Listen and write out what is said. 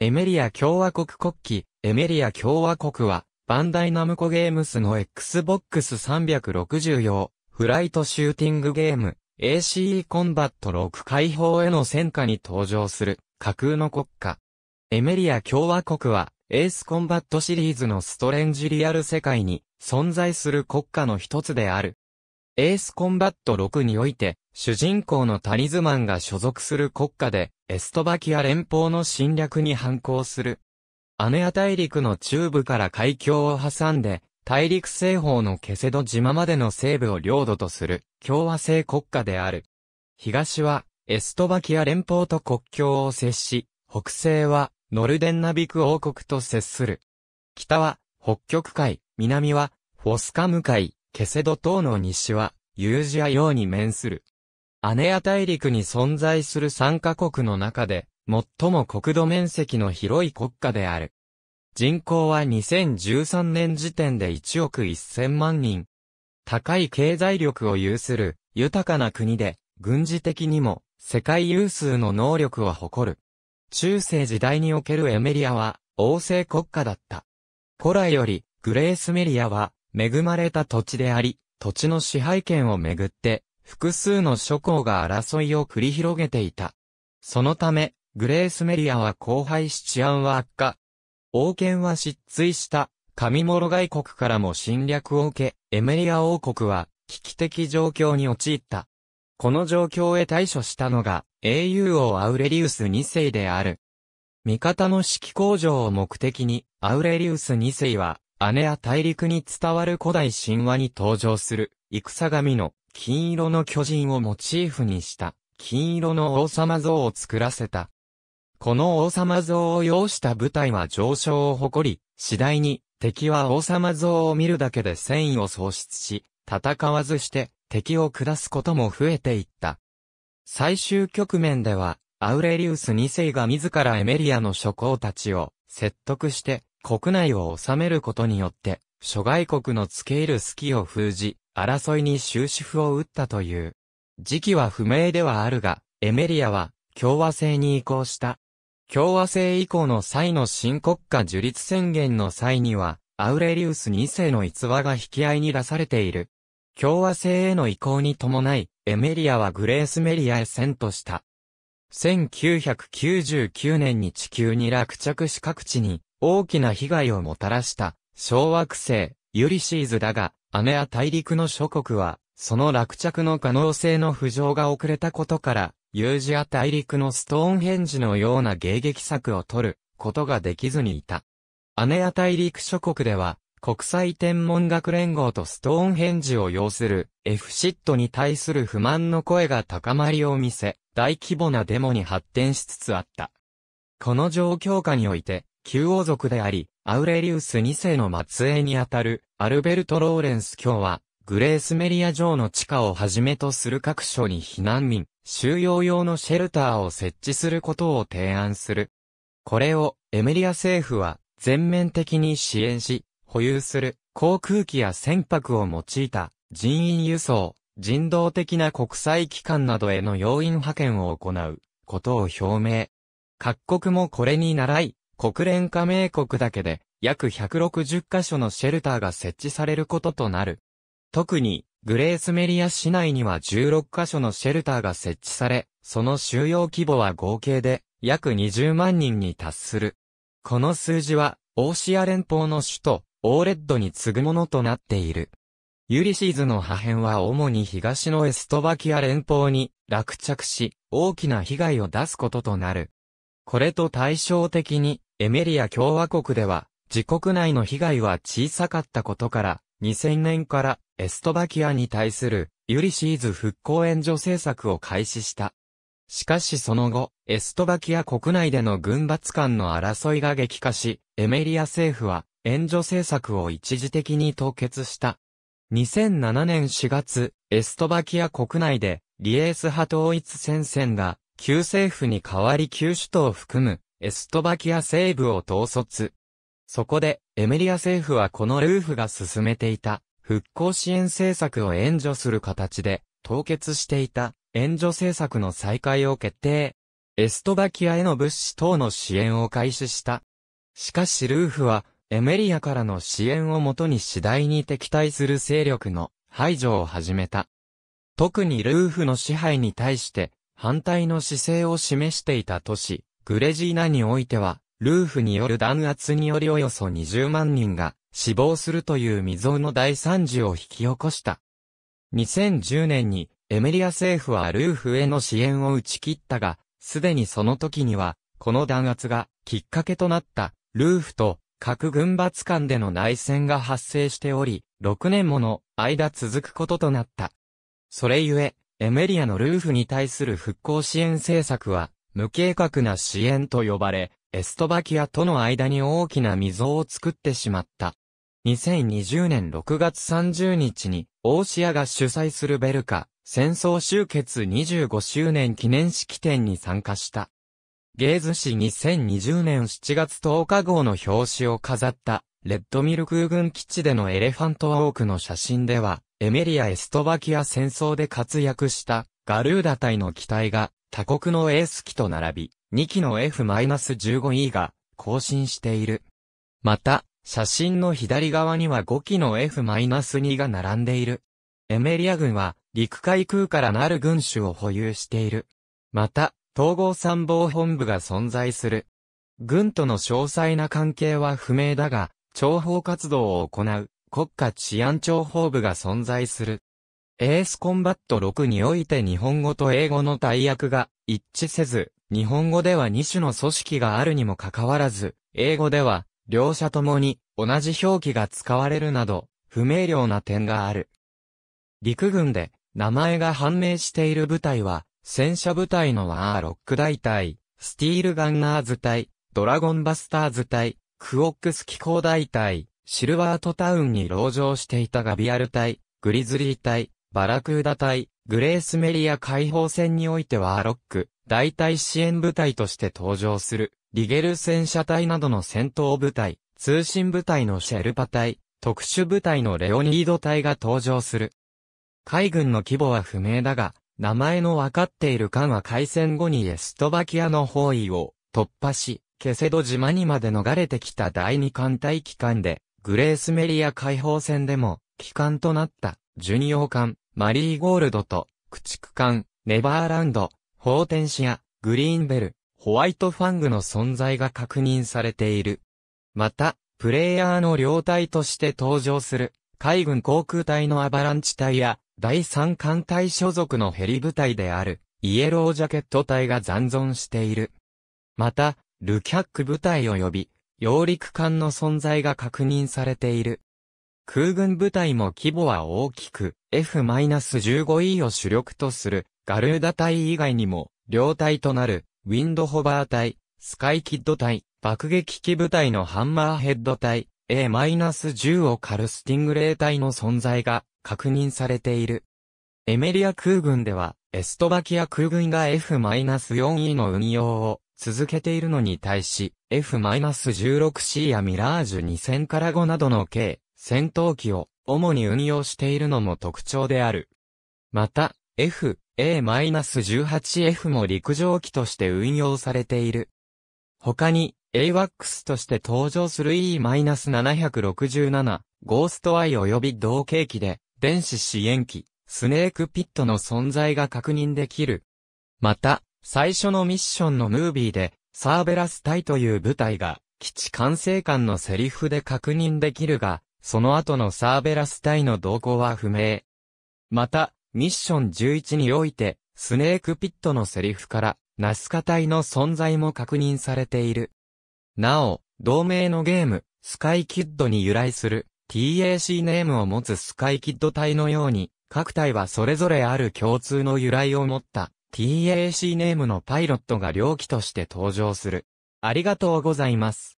エメリア共和国国旗、エメリア共和国は、バンダイナムコゲームスの Xbox 360用、フライトシューティングゲーム、ACE コンバット6解放への戦果に登場する、架空の国家。エメリア共和国は、エースコンバットシリーズのストレンジリアル世界に、存在する国家の一つである。エースコンバット6において、主人公のタリズマンが所属する国家で、エストバキア連邦の侵略に反抗する。アネア大陸の中部から海峡を挟んで、大陸西方のケセド島までの西部を領土とする共和制国家である。東はエストバキア連邦と国境を接し、北西はノルデンナビク王国と接する。北は北極海、南はフォスカム海、ケセド島の西は、ユージア洋に面する。アネア大陸に存在する3カ国の中で、最も国土面積の広い国家である。人口は2013年時点で1億1000万人。高い経済力を有する豊かな国で、軍事的にも世界有数の能力を誇る。中世時代におけるエメリアは王政国家だった。古来よりグレースメリアは恵まれた土地であり、土地の支配権をめぐって、複数の諸侯が争いを繰り広げていた。そのため、グレースメリアは荒廃し治安は悪化。王権は失墜した、神諸外国からも侵略を受け、エメリア王国は危機的状況に陥った。この状況へ対処したのが、英雄王アウレリウス2世である。味方の指揮工場を目的に、アウレリウス2世は、姉や大陸に伝わる古代神話に登場する、戦神の金色の巨人をモチーフにした金色の王様像を作らせた。この王様像を要した部隊は上昇を誇り、次第に敵は王様像を見るだけで戦意を喪失し、戦わずして敵を下すことも増えていった。最終局面では、アウレリウス2世が自らエメリアの諸侯たちを説得して国内を治めることによって、諸外国の付け入る隙を封じ、争いに終止符を打ったという。時期は不明ではあるが、エメリアは共和制に移行した。共和制以降の際の新国家樹立宣言の際には、アウレリウス2世の逸話が引き合いに出されている。共和制への移行に伴い、エメリアはグレースメリアへ遷都した。1999年に地球に落着し各地に大きな被害をもたらした小惑星ユリシーズだが、アメア大陸の諸国は、その落着の可能性の浮上が遅れたことから、ユージア大陸のストーンヘンジのような迎撃策を取ることができずにいた。アネア大陸諸国では、国際天文学連合とストーンヘンジを要する F シットに対する不満の声が高まりを見せ、大規模なデモに発展しつつあった。この状況下において、旧王族であり、アウレリウス2世の末裔にあたる、アルベルト・ローレンス卿は、グレースメリア城の地下をはじめとする各所に避難民、収容用のシェルターを設置することを提案する。これを、エメリア政府は、全面的に支援し、保有する、航空機や船舶を用いた、人員輸送、人道的な国際機関などへの要員派遣を行う、ことを表明。各国もこれに倣い、国連加盟国だけで約160カ所のシェルターが設置されることとなる。特に、グレースメリア市内には16カ所のシェルターが設置され、その収容規模は合計で約20万人に達する。この数字は、オーシア連邦の首都、オーレッドに次ぐものとなっている。ユリシーズの破片は主に東のエストバキア連邦に落着し、大きな被害を出すこととなる。これと対照的に、エメリア共和国では、自国内の被害は小さかったことから、2000年からエストバキアに対するユリシーズ復興援助政策を開始した。しかしその後、エストバキア国内での軍閥間の争いが激化し、エメリア政府は援助政策を一時的に凍結した。2007年4月、エストバキア国内でリエース派統一戦線が旧政府に代わり旧首都を含むエストバキア西部を統率。そこで、エメリア政府はこのルーフが進めていた、復興支援政策を援助する形で、凍結していた、援助政策の再開を決定。エストバキアへの物資等の支援を開始した。しかしルーフは、エメリアからの支援をもとに次第に敵対する勢力の排除を始めた。特にルーフの支配に対して、反対の姿勢を示していた都市、グレジーナにおいては、ルーフによる弾圧によりおよそ20万人が死亡するという未曾有の大惨事を引き起こした。2010年にエメリア政府はルーフへの支援を打ち切ったが、すでにその時には、この弾圧がきっかけとなったルーフと核軍閥間での内戦が発生しており、6年もの間続くこととなった。それゆえ、エメリアのルーフに対する復興支援政策は、無計画な支援と呼ばれ、エストバキアとの間に大きな溝を作ってしまった。2020年6月30日に、オーシアが主催するベルカ、戦争終結25周年記念式典に参加した。ゲーズ氏2020年7月10日号の表紙を飾った、レッドミル空軍基地でのエレファントウォークの写真では、エメリア・エストバキア戦争で活躍した、ガルーダ隊の機体が、他国のエース機と並び、2機の F-15E が更新している。また、写真の左側には5機の F-2 が並んでいる。エメリア軍は陸海空からなる軍種を保有している。また、統合参謀本部が存在する。軍との詳細な関係は不明だが、諜報活動を行う国家治安諜報部が存在する。エースコンバット6において日本語と英語の大役が一致せず、日本語では2種の組織があるにもかかわらず、英語では両者ともに同じ表記が使われるなど、不明瞭な点がある。陸軍で名前が判明している部隊は、戦車部隊のワーロック大隊、スティールガンナーズ隊、ドラゴンバスターズ隊、クオックス機構大隊、シルバートタウンに籠城していたガビアル隊、グリズリー隊、バラクーダ隊、グレースメリア解放戦においてはアロック、大隊支援部隊として登場する、リゲル戦車隊などの戦闘部隊、通信部隊のシェルパ隊、特殊部隊のレオニード隊が登場する。海軍の規模は不明だが、名前の分かっている艦は海戦後にエストバキアの包囲を突破し、ケセド島にまで逃れてきた第二艦隊機関で、グレースメリア解放戦でも、機関となった、巡洋艦、マリーゴールドと、駆逐艦、ネバーランド、ホーテンシア、グリーンベル、ホワイトファングの存在が確認されている。また、プレイヤーの領隊として登場する、海軍航空隊のアバランチ隊や、第三艦隊所属のヘリ部隊である、イエロージャケット隊が残存している。また、ルキャック部隊及び、揚陸艦の存在が確認されている。空軍部隊も規模は大きく、F-15E を主力とする、ガルーダ隊以外にも、両隊となる、ウィンドホバー隊、スカイキッド隊、爆撃機部隊のハンマーヘッド隊、A-10 をカルスティングレー隊の存在が確認されている。エメリア空軍では、エストバキア空軍が F-4E の運用を続けているのに対し、F-16C やミラージュ2000から5などの計戦闘機を主に運用しているのも特徴である。また、F、A-18F も陸上機として運用されている。他に、AWACS として登場する E-767、ゴーストアイ及び同型機で、電子支援機、スネークピットの存在が確認できる。また、最初のミッションのムービーで、サーベラス隊という部隊が、基地管制官のセリフで確認できるが、その後のサーベラス隊の動向は不明。また、ミッション11において、スネークピットのセリフから、ナスカ隊の存在も確認されている。なお、同名のゲーム、スカイキッドに由来する、TAC ネームを持つスカイキッド隊のように、各隊はそれぞれある共通の由来を持った、TAC ネームのパイロットが両機として登場する。ありがとうございます。